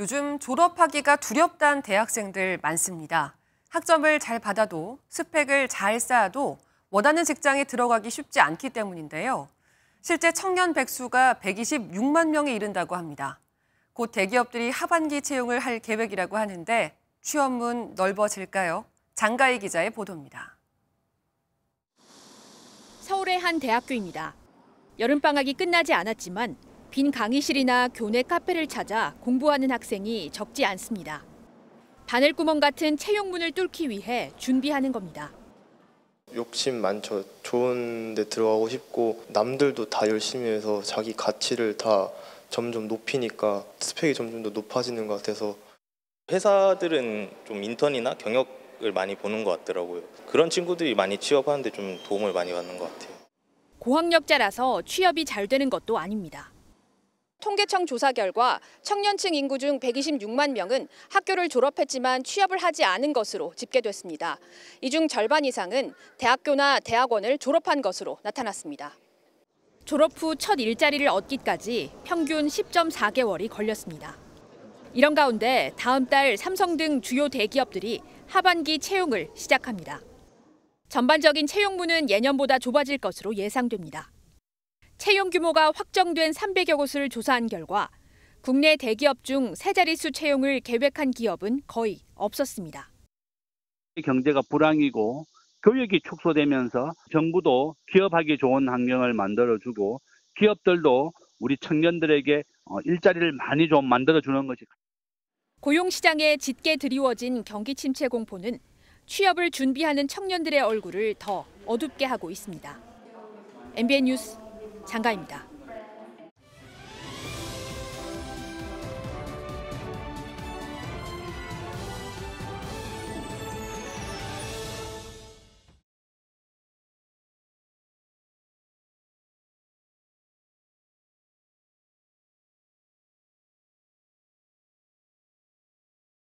요즘 졸업하기가 두렵다는 대학생들 많습니다. 학점을 잘 받아도 스펙을 잘 쌓아도 원하는 직장에 들어가기 쉽지 않기 때문인데요. 실제 청년 백수가 126만 명에 이른다고 합니다. 곧 대기업들이 하반기 채용을 할 계획이라고 하는데 취업문 넓어질까요? 장가희 기자의 보도입니다. 서울의 한 대학교입니다. 여름방학이 끝나지 않았지만 빈 강의실이나 교내 카페를 찾아 공부하는 학생이 적지 않습니다. 바늘구멍 같은 채용문을 뚫기 위해 준비하는 겁니다. 욕심 많죠. 좋은 데 들어가고 싶고 남들도 다 열심히 해서 자기 가치를 다 점점 높이니까 스펙이 점점 더 높아지는 것 같아서 회사들은 좀 인턴이나 경력을 많이 보는 것 같더라고요. 그런 친구들이 많이 취업하는데 좀 도움을 많이 받는 것 같아요. 고학력자라서 취업이 잘 되는 것도 아닙니다. 통계청 조사 결과 청년층 인구 중 126만 명은 학교를 졸업했지만 취업을 하지 않은 것으로 집계됐습니다. 이 중 절반 이상은 대학교나 대학원을 졸업한 것으로 나타났습니다. 졸업 후 첫 일자리를 얻기까지 평균 10.4개월이 걸렸습니다. 이런 가운데 다음 달 삼성 등 주요 대기업들이 하반기 채용을 시작합니다. 전반적인 채용문은 예년보다 좁아질 것으로 예상됩니다. 채용 규모가 확정된 300여 곳을 조사한 결과 국내 대기업 중 세 자릿수 채용을 계획한 기업은 거의 없었습니다. 경제가 불황이고 교육이 축소되면서 정부도 기업하기 좋은 환경을 만들어주고 기업들도 우리 청년들에게 어, 일자리를 많이 좀 만들어주는 것이. 고용시장에 짙게 드리워진 경기 침체 공포는 취업을 준비하는 청년들의 얼굴을 더 어둡게 하고 있습니다. MBN 뉴스 장가입니다.